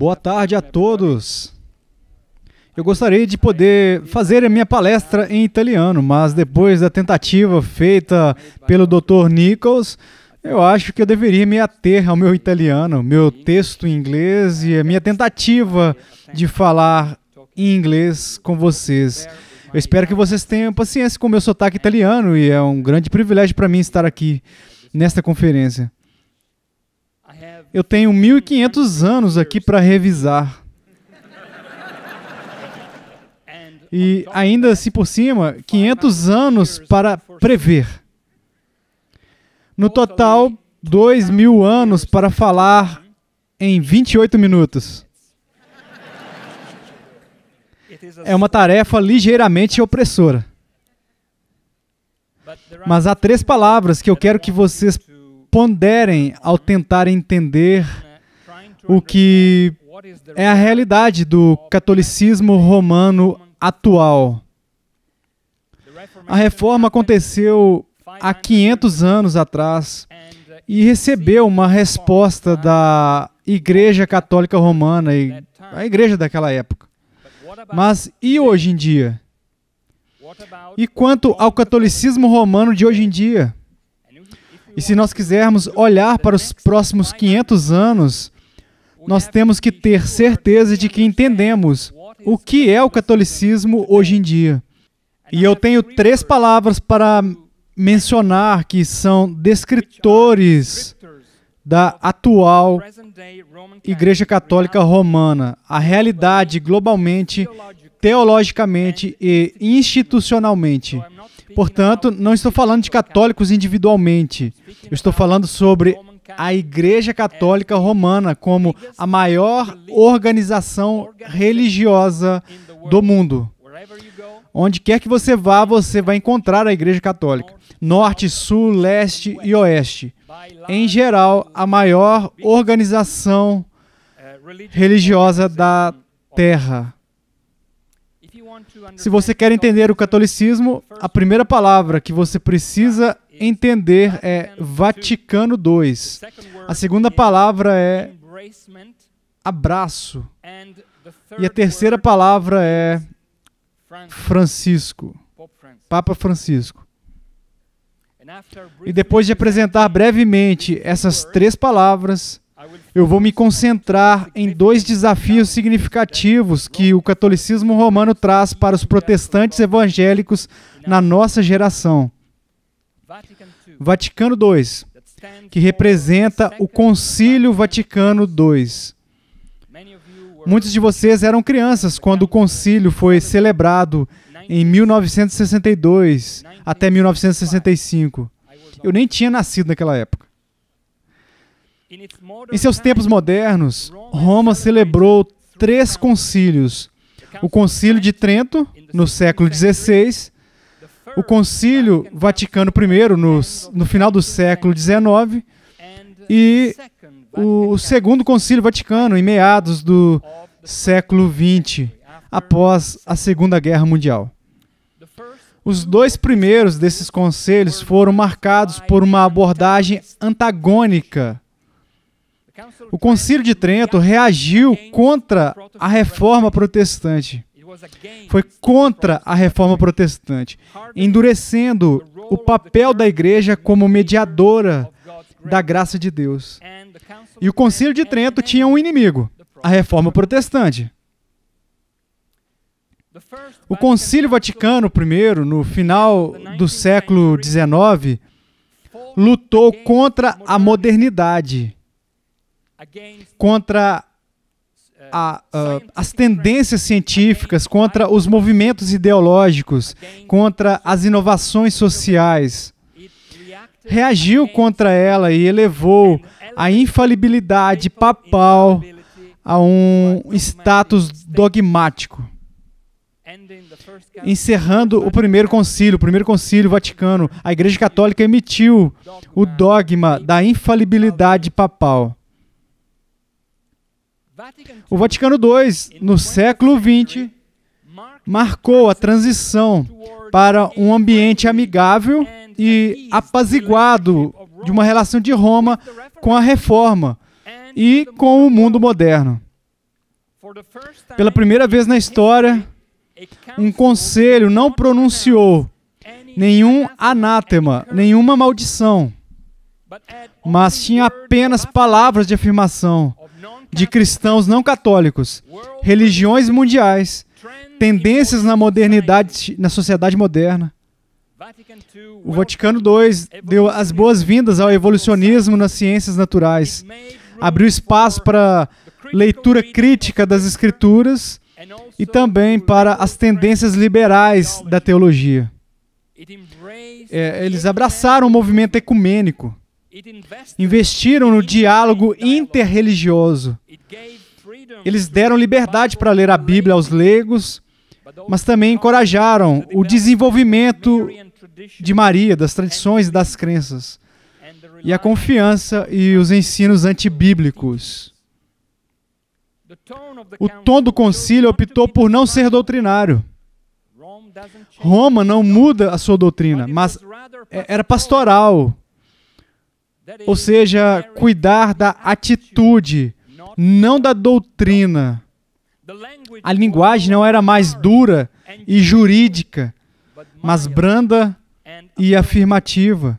Boa tarde a todos. Eu gostaria de poder fazer a minha palestra em italiano, mas depois da tentativa feita pelo Dr. Nichols, eu acho que eu deveria me ater ao meu italiano, meu texto em inglês e a minha tentativa de falar em inglês com vocês. Eu espero que vocês tenham paciência com o meu sotaque italiano e é um grande privilégio para mim estar aqui nesta conferência. Eu tenho 1.500 anos aqui para revisar. E ainda assim por cima, 500 anos para prever. No total, 2 mil anos para falar em 28 minutos. É uma tarefa ligeiramente opressora. Mas há três palavras que eu quero que vocês ponderem ao tentar entender o que é a realidade do catolicismo romano atual. A reforma aconteceu há 500 anos atrás e recebeu uma resposta da Igreja Católica Romana, a igreja daquela época. Mas e hoje em dia? E quanto ao catolicismo romano de hoje em dia? E se nós quisermos olhar para os próximos 500 anos, nós temos que ter certeza de que entendemos o que é o catolicismo hoje em dia. E eu tenho três palavras para mencionar que são descritores da atual Igreja Católica Romana, a realidade globalmente, teologicamente e institucionalmente. Né? Portanto, não estou falando de católicos individualmente. Eu estou falando sobre a Igreja Católica Romana como a maior organização religiosa do mundo. Onde quer que você vá, você vai encontrar a Igreja Católica. Norte, Sul, Leste e Oeste. Em geral, a maior organização religiosa da Terra. Se você quer entender o catolicismo, a primeira palavra que você precisa entender é Vaticano II. A segunda palavra é abraço. E a terceira palavra é Francisco, Papa Francisco. E depois de apresentar brevemente essas três palavras, eu vou me concentrar em dois desafios significativos que o catolicismo romano traz para os protestantes evangélicos na nossa geração. Vaticano II, que representa o Concílio Vaticano II. Muitos de vocês eram crianças quando o concílio foi celebrado em 1962 até 1965. Eu nem tinha nascido naquela época. Em seus tempos modernos, Roma celebrou três concílios: o Concílio de Trento, no século XVI, o Concílio Vaticano I, no, no final do século XIX, e o Segundo Concílio Vaticano, em meados do século XX, após a Segunda Guerra Mundial. Os dois primeiros desses conselhos foram marcados por uma abordagem antagônica o Concílio de Trento reagiu contra a reforma protestante. Foi contra a reforma protestante, endurecendo o papel da igreja como mediadora da graça de Deus. E o Concílio de Trento tinha um inimigo, a reforma protestante. O Concílio Vaticano I, no final do século XIX, lutou contra a modernidade contra uh, a, uh, as tendências científicas, contra os movimentos ideológicos, contra as inovações sociais. Reagiu contra ela e elevou a infalibilidade papal a um status dogmático. Encerrando o primeiro concílio, o primeiro concílio vaticano, a Igreja Católica emitiu o dogma da infalibilidade papal. O Vaticano II, no século XX, marcou a transição para um ambiente amigável e apaziguado de uma relação de Roma com a reforma e com o mundo moderno. Pela primeira vez na história, um conselho não pronunciou nenhum anátema, nenhuma maldição, mas tinha apenas palavras de afirmação de cristãos não católicos, religiões mundiais, tendências na modernidade, na sociedade moderna. O Vaticano II deu as boas-vindas ao evolucionismo nas ciências naturais, abriu espaço para leitura crítica das escrituras e também para as tendências liberais da teologia. É, eles abraçaram o movimento ecumênico, Investiram no diálogo interreligioso. Eles deram liberdade para ler a Bíblia aos leigos, mas também encorajaram o desenvolvimento de Maria, das tradições e das crenças, e a confiança e os ensinos antibíblicos. O tom do concílio optou por não ser doutrinário. Roma não muda a sua doutrina, mas é, era pastoral. Ou seja, cuidar da atitude, não da doutrina. A linguagem não era mais dura e jurídica, mas branda e afirmativa.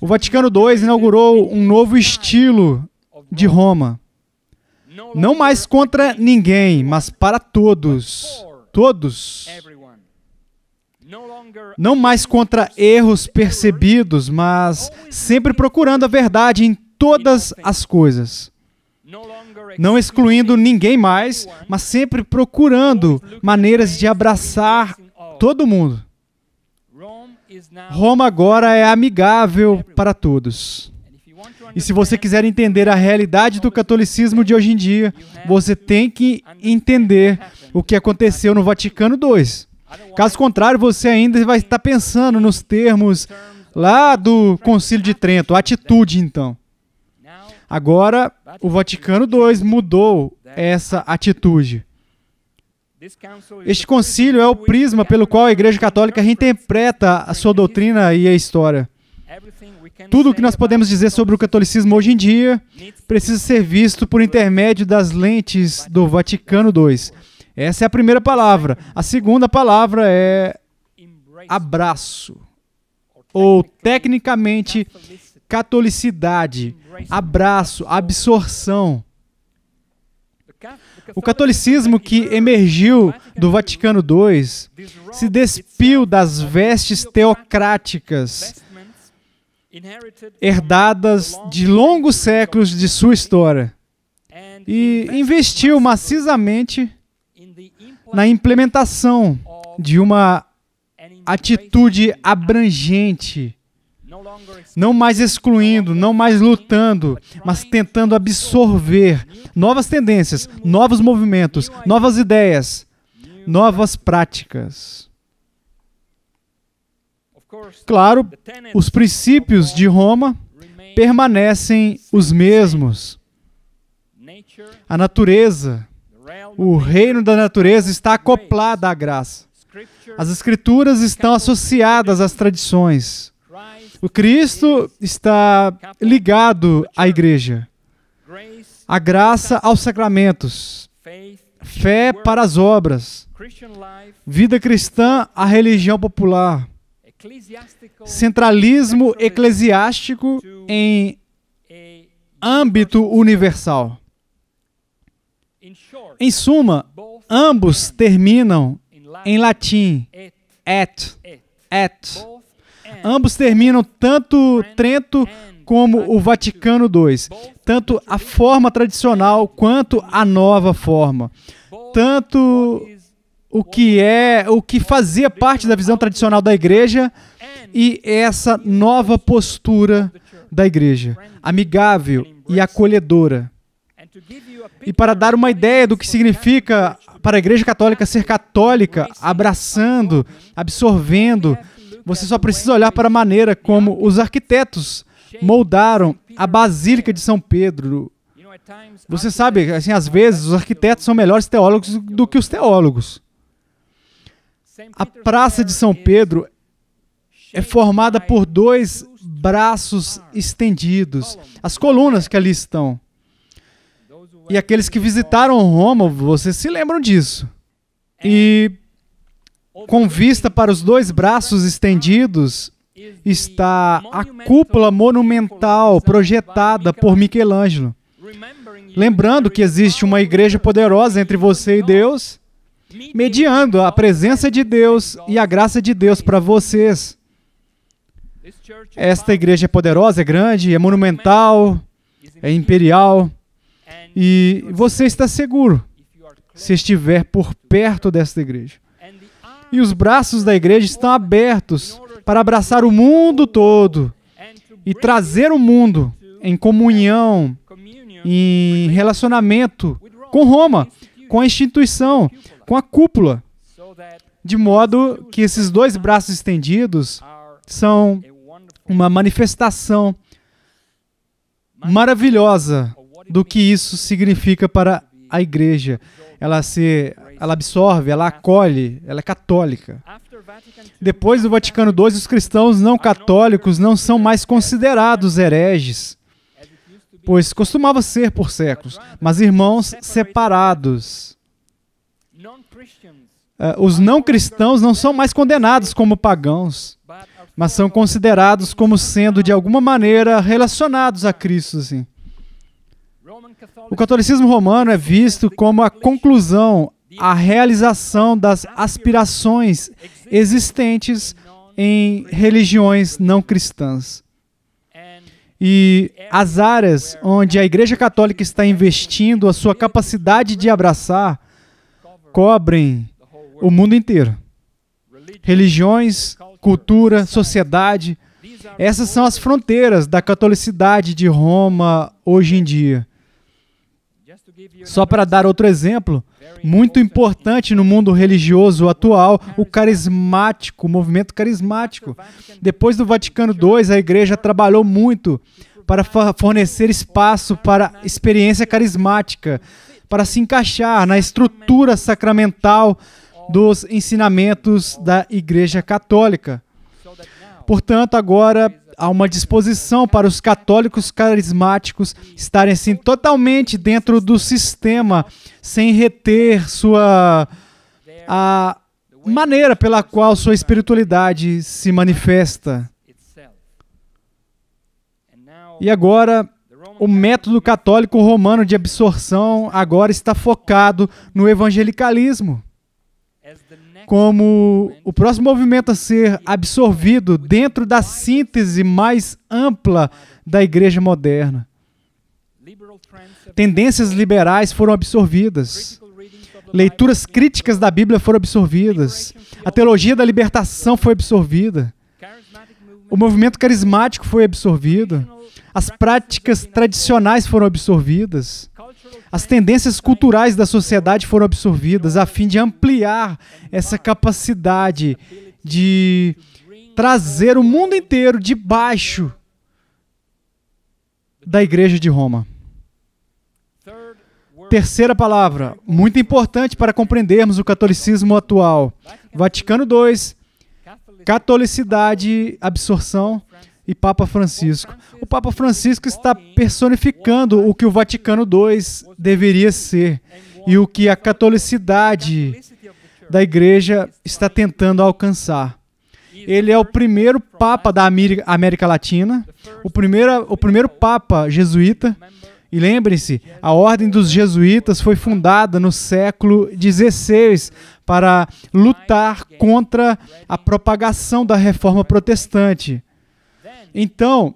O Vaticano II inaugurou um novo estilo de Roma. Não mais contra ninguém, mas para todos. Todos não mais contra erros percebidos, mas sempre procurando a verdade em todas as coisas. Não excluindo ninguém mais, mas sempre procurando maneiras de abraçar todo mundo. Roma agora é amigável para todos. E se você quiser entender a realidade do catolicismo de hoje em dia, você tem que entender o que aconteceu no Vaticano II. Caso contrário, você ainda vai estar pensando nos termos lá do Concílio de Trento, atitude então. Agora, o Vaticano II mudou essa atitude. Este concílio é o prisma pelo qual a Igreja Católica reinterpreta a sua doutrina e a história. Tudo o que nós podemos dizer sobre o catolicismo hoje em dia precisa ser visto por intermédio das lentes do Vaticano II. Essa é a primeira palavra. A segunda palavra é abraço, ou tecnicamente catolicidade, abraço, absorção. O catolicismo que emergiu do Vaticano II se despiu das vestes teocráticas herdadas de longos séculos de sua história e investiu maciçamente na implementação de uma atitude abrangente, não mais excluindo, não mais lutando, mas tentando absorver novas tendências, novos movimentos, novas ideias, novas práticas. Claro, os princípios de Roma permanecem os mesmos. A natureza, o reino da natureza está acoplado à graça. As escrituras estão associadas às tradições. O Cristo está ligado à igreja. A graça aos sacramentos. Fé para as obras. Vida cristã à religião popular. Centralismo eclesiástico em âmbito universal. Em suma, ambos terminam em latim, et, et. Ambos terminam tanto Trento como o Vaticano II, tanto a forma tradicional quanto a nova forma, tanto é o que é o que fazia parte da visão tradicional da igreja e essa nova postura da igreja, amigável e acolhedora. E para dar uma ideia do que significa para a Igreja Católica ser católica, abraçando, absorvendo, você só precisa olhar para a maneira como os arquitetos moldaram a Basílica de São Pedro. Você sabe, assim, às vezes os arquitetos são melhores teólogos do que os teólogos. A Praça de São Pedro é formada por dois braços estendidos, as colunas que ali estão. E aqueles que visitaram Roma, vocês se lembram disso. É. E com vista para os dois braços estendidos está a cúpula monumental projetada por Michelangelo. Lembrando que existe uma igreja poderosa entre você e Deus, mediando a presença de Deus e a graça de Deus para vocês. Esta igreja é poderosa, é grande, é monumental, é imperial. E você está seguro se estiver por perto desta igreja. E os braços da igreja estão abertos para abraçar o mundo todo e trazer o mundo em comunhão, em relacionamento com Roma, com a instituição, com a cúpula, de modo que esses dois braços estendidos são uma manifestação maravilhosa do que isso significa para a igreja. Ela se ela absorve, ela acolhe, ela é católica. Depois do Vaticano II, os cristãos não católicos não são mais considerados hereges, pois costumava ser por séculos, mas irmãos separados. Eh, os não cristãos não são mais condenados como pagãos, mas são considerados como sendo de alguma maneira relacionados a Cristo, assim. O catolicismo romano é visto como a conclusão, a realização das aspirações existentes em religiões não cristãs. E as áreas onde a Igreja Católica está investindo a sua capacidade de abraçar cobrem o mundo inteiro. Religiões, cultura, sociedade, essas são as fronteiras da catolicidade de Roma hoje em dia. Só para dar outro exemplo, muito importante no mundo religioso atual, o carismático, o movimento carismático. Depois do Vaticano II, a igreja trabalhou muito para fornecer espaço para experiência carismática, para se encaixar na estrutura sacramental dos ensinamentos da Igreja Católica. Portanto, agora há uma disposição para os católicos carismáticos estarem assim totalmente dentro do sistema, sem reter sua a maneira pela qual sua espiritualidade se manifesta. E agora o método católico romano de absorção agora está focado no evangelicalismo como o próximo movimento a ser absorvido dentro da síntese mais ampla da igreja moderna. Tendências liberais foram absorvidas. Leituras críticas da Bíblia foram absorvidas. A teologia da libertação foi absorvida. O movimento carismático foi absorvido. As práticas tradicionais foram absorvidas. As tendências culturais da sociedade foram absorvidas a fim de ampliar essa capacidade de trazer o mundo inteiro debaixo da Igreja de Roma. Terceira palavra, muito importante para compreendermos o catolicismo atual. Vaticano II, catolicidade, absorção e Papa Francisco. O Papa Francisco está personificando o que o Vaticano II deveria ser e o que a catolicidade da Igreja está tentando alcançar. Ele é o primeiro Papa da América Latina, o primeiro, o primeiro Papa jesuíta. E lembre se a Ordem dos Jesuítas foi fundada no século XVI para lutar contra a propagação da reforma protestante. Então,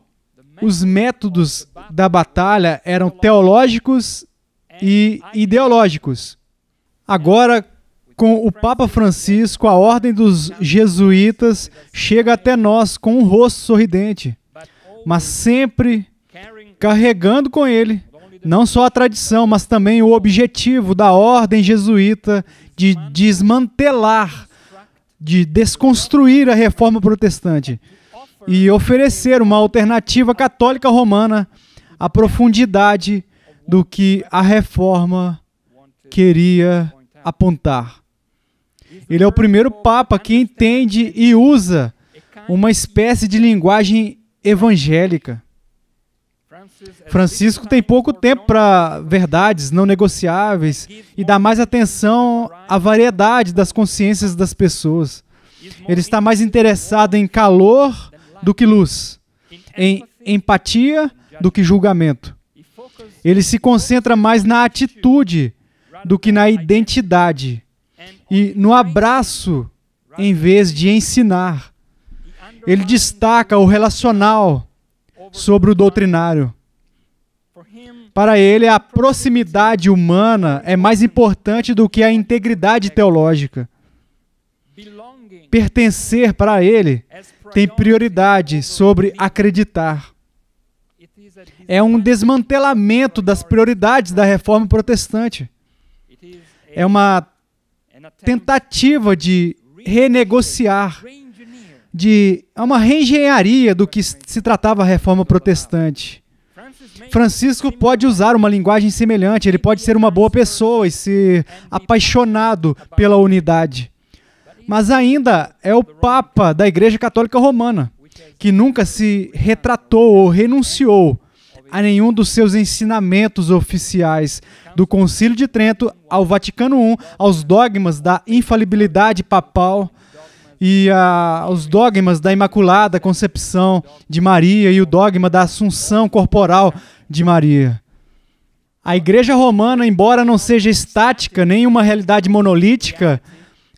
os métodos da batalha eram teológicos e ideológicos. Agora, com o Papa Francisco, a ordem dos jesuítas chega até nós com um rosto sorridente, mas sempre carregando com ele não só a tradição, mas também o objetivo da ordem jesuíta de desmantelar, de desconstruir a reforma protestante e né? oferecer uma alternativa católica romana à profundidade do que a reforma queria apontar. Ele é o primeiro papa que entende e usa uma espécie de linguagem evangélica. Francisco tem pouco tempo para verdades não negociáveis e dá mais atenção à variedade das consciências das pessoas. Ele está mais interessado em calor do que luz, em empatia do que julgamento. Ele se concentra mais na atitude do que na identidade e no abraço em vez de ensinar. Ele destaca o relacional sobre o doutrinário. Para ele, a proximidade humana é mais importante do que a integridade teológica. Pertencer para Ele tem prioridade sobre acreditar. É um desmantelamento das prioridades da reforma protestante. É uma tentativa de renegociar, de é uma reengenharia do que se tratava a reforma protestante. Francisco pode usar uma linguagem semelhante, ele pode ser uma boa pessoa e ser apaixonado pela unidade mas ainda é o Papa da Igreja Católica Romana, que nunca se retratou ou renunciou a nenhum dos seus ensinamentos oficiais do Concílio de Trento ao Vaticano I, aos dogmas da infalibilidade papal e ah, aos dogmas da Imaculada Concepção de Maria e o dogma da Assunção Corporal de Maria. A Igreja Romana, embora não seja estática nem uma realidade monolítica,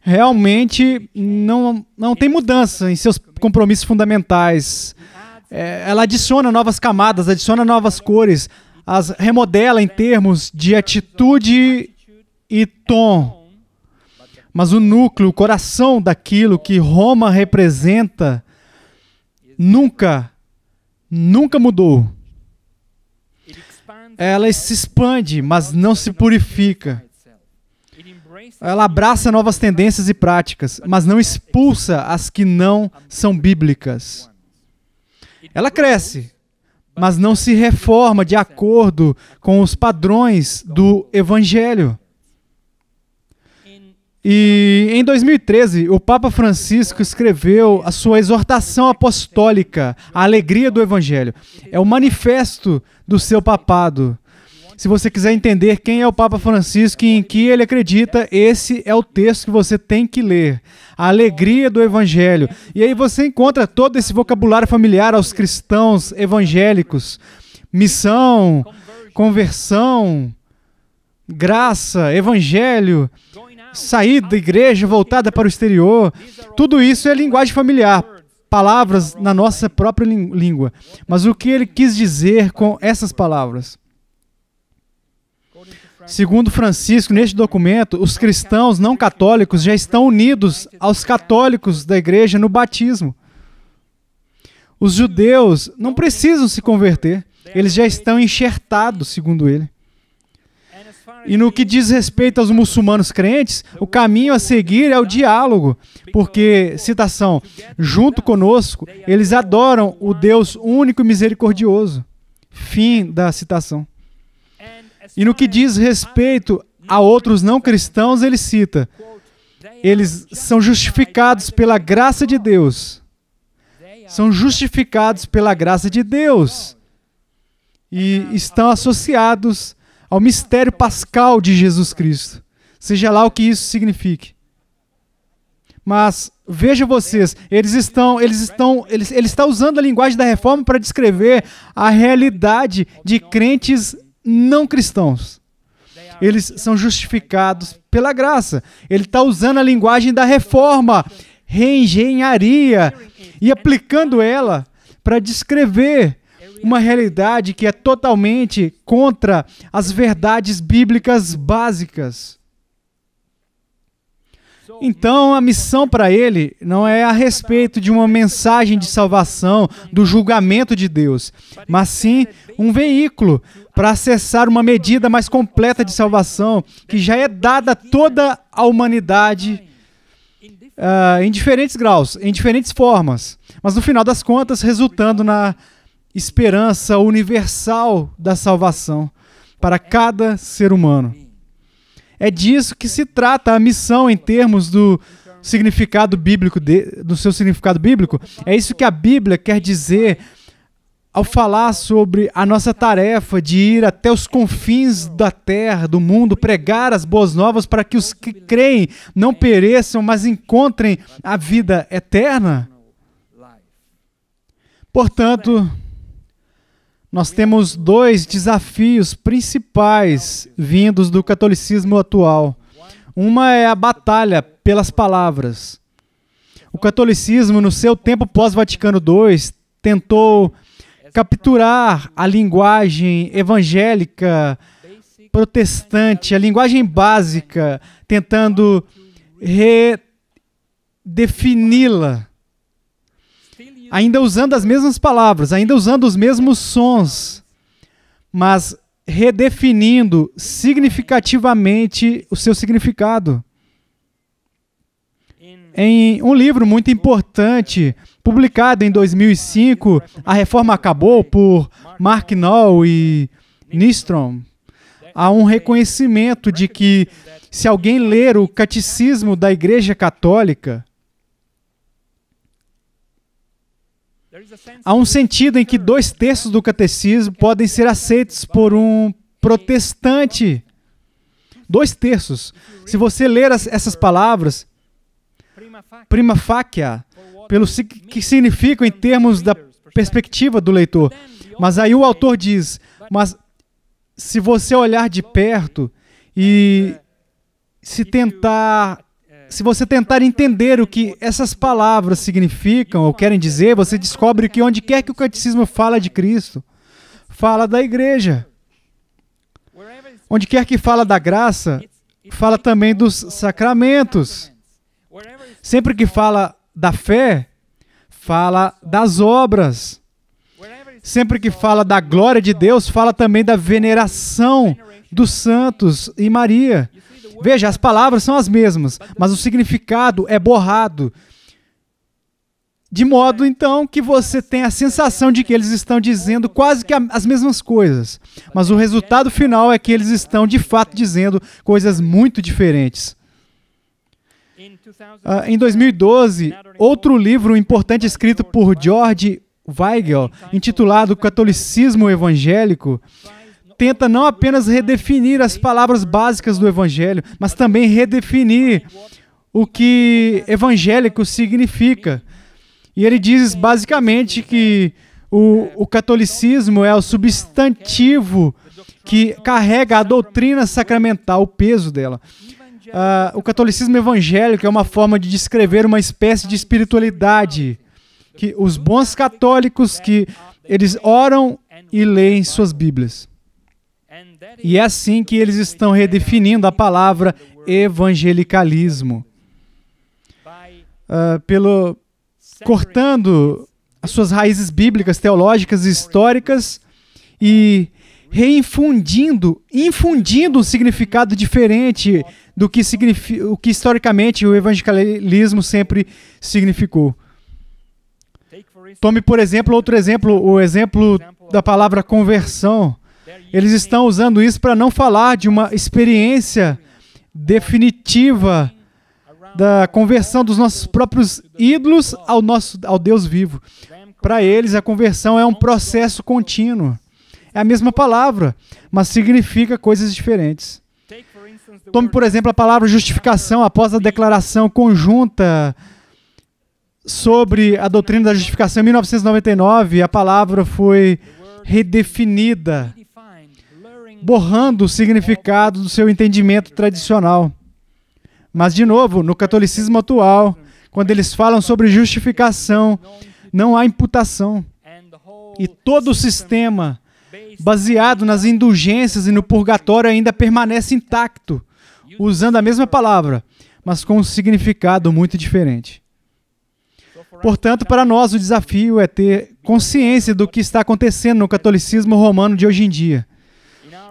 realmente não, não tem mudança em seus compromissos fundamentais. É, ela adiciona novas camadas, adiciona novas cores, as remodela em termos de atitude e tom. Mas o núcleo, o coração daquilo que Roma representa, nunca, nunca mudou. Ela se expande, mas não se purifica. Ela abraça novas tendências e práticas, mas não expulsa as que não são bíblicas. Ela cresce, mas não se reforma de acordo com os padrões do Evangelho. E em 2013, o Papa Francisco escreveu a sua exortação apostólica, A Alegria do Evangelho. É o manifesto do seu papado se você quiser entender quem é o Papa Francisco e em que ele acredita, esse é o texto que você tem que ler. A alegria do Evangelho. E aí você encontra todo esse vocabulário familiar aos cristãos evangélicos: missão, conversão, graça, evangelho, sair da igreja voltada para o exterior. Tudo isso é linguagem familiar, palavras na nossa própria língua. Mas o que ele quis dizer com essas palavras? Segundo Francisco, neste documento, os cristãos não católicos já estão unidos aos católicos da igreja no batismo. Os judeus não precisam se converter, eles já estão enxertados, segundo ele. E no que diz respeito aos muçulmanos crentes, o caminho a seguir é o diálogo, porque, citação, junto conosco, eles adoram o Deus único e misericordioso. Fim da citação. E no que diz respeito a outros não cristãos, ele cita: eles são justificados pela graça de Deus. São justificados pela graça de Deus. E estão associados ao mistério pascal de Jesus Cristo. Seja lá o que isso signifique. Mas veja vocês, eles estão, eles estão, eles, ele está usando a linguagem da reforma para descrever a realidade de crentes não cristãos. Eles são justificados pela graça. Ele está usando a linguagem da reforma, reengenharia, e aplicando ela para descrever uma realidade que é totalmente contra as verdades bíblicas básicas. Então, a missão para ele não é a respeito de uma mensagem de salvação, do julgamento de Deus, mas sim um veículo para acessar uma medida mais completa de salvação que já é dada a toda a humanidade uh, em diferentes graus, em diferentes formas, mas no final das contas resultando na esperança universal da salvação para cada ser humano. É disso que se trata a missão em termos do significado bíblico de, do seu significado bíblico. É isso que a Bíblia quer dizer ao falar sobre a nossa tarefa de ir até os confins da terra, do mundo, pregar as boas novas para que os que creem não pereçam, mas encontrem a vida eterna. Portanto, nós temos dois desafios principais vindos do catolicismo atual. Uma é a batalha pelas palavras. O catolicismo, no seu tempo pós-Vaticano II, tentou capturar a linguagem evangélica protestante, a linguagem básica, tentando redefini-la ainda usando as mesmas palavras, ainda usando os mesmos sons, mas redefinindo significativamente o seu significado. Em um livro muito importante, publicado em 2005, A Reforma Acabou, por Mark Knoll e Nistrom, há um reconhecimento de que se alguém ler o Catecismo da Igreja Católica, Há um sentido em que dois terços do catecismo podem ser aceitos por um protestante. Dois terços. Se você ler as, essas palavras, prima facia pelo que significam em termos da perspectiva do leitor. Mas aí o autor diz: mas se você olhar de perto e se tentar se você tentar entender o que essas palavras significam ou querem dizer, você descobre que onde quer que o catecismo fala de Cristo, fala da igreja. Onde quer que fala da graça, fala também dos sacramentos. Sempre que fala da fé, fala das obras. Sempre que fala da glória de Deus, fala também da veneração dos santos e Maria. Veja, as palavras são as mesmas, mas o significado é borrado. De modo, então, que você tem a sensação de que eles estão dizendo quase que as mesmas coisas, mas o resultado final é que eles estão, de fato, dizendo coisas muito diferentes. Uh, em 2012, outro livro importante escrito por George Weigel, intitulado Catolicismo Evangélico, tenta não apenas redefinir as palavras básicas do Evangelho, mas também redefinir o que evangélico significa. E ele diz basicamente que o, o catolicismo é o substantivo que carrega a doutrina sacramental, o peso dela. Uh, o catolicismo evangélico é uma forma de descrever uma espécie de espiritualidade que os bons católicos que eles oram e leem suas Bíblias. E é assim que eles estão redefinindo a palavra evangelicalismo. Uh, pelo cortando as suas raízes bíblicas, teológicas e históricas e reinfundindo, infundindo um significado diferente do que, o que historicamente o evangelicalismo sempre significou. Tome, por exemplo, outro exemplo, o exemplo da palavra conversão. Eles estão usando isso para não falar de uma experiência definitiva da conversão dos nossos próprios ídolos ao nosso ao Deus vivo. Para eles a conversão é um processo contínuo. É a mesma palavra, mas significa coisas diferentes. Tome, por exemplo, a palavra justificação após a declaração conjunta sobre a doutrina da justificação em 1999, a palavra foi redefinida borrando o significado do seu entendimento tradicional. Mas, de novo, no catolicismo atual, quando eles falam sobre justificação, não há imputação. E todo o sistema baseado nas indulgências e no purgatório ainda permanece intacto, usando a mesma palavra, mas com um significado muito diferente. Portanto, para nós o desafio é ter consciência do que está acontecendo no catolicismo romano de hoje em dia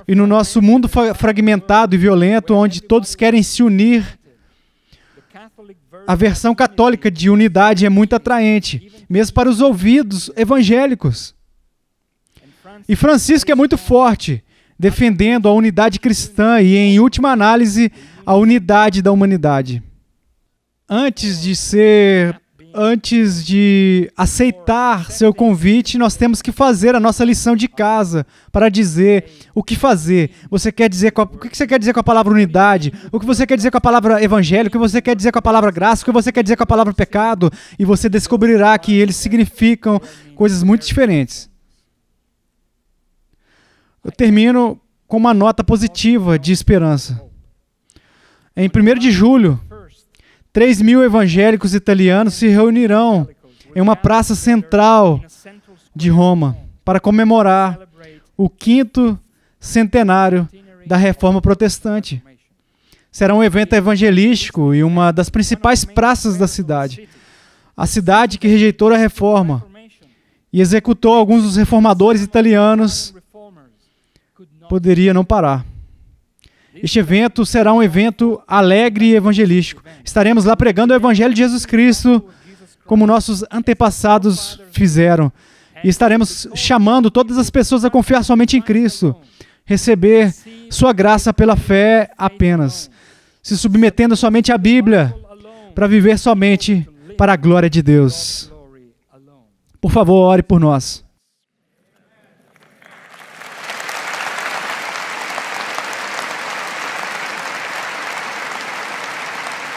e no nosso mundo fragmentado e violento, onde todos querem se unir, a versão católica de unidade é muito atraente, mesmo para os ouvidos evangélicos. E Francisco é muito forte, defendendo a unidade cristã e, em última análise, a unidade da humanidade. Antes de ser antes de aceitar seu convite, nós temos que fazer a nossa lição de casa para dizer o que fazer. Você quer dizer a, o que você quer dizer com a palavra unidade? O que você quer dizer com a palavra evangelho? O que você quer dizer com a palavra graça? O que você quer dizer com a palavra pecado? E você descobrirá que eles significam coisas muito diferentes. Eu termino com uma nota positiva de esperança. Em 1 de julho 3 mil evangélicos italianos se reunirão em uma praça central de Roma para comemorar o quinto centenário da Reforma Protestante. Será um evento evangelístico e uma das principais praças da cidade. A cidade que rejeitou a reforma e executou alguns dos reformadores italianos poderia não parar. Este evento será um evento alegre e evangelístico. Estaremos lá pregando o Evangelho de Jesus Cristo, como nossos antepassados fizeram. E estaremos chamando todas as pessoas a confiar somente em Cristo, receber Sua graça pela fé apenas, se submetendo somente à Bíblia, para viver somente para a glória de Deus. Por favor, ore por nós.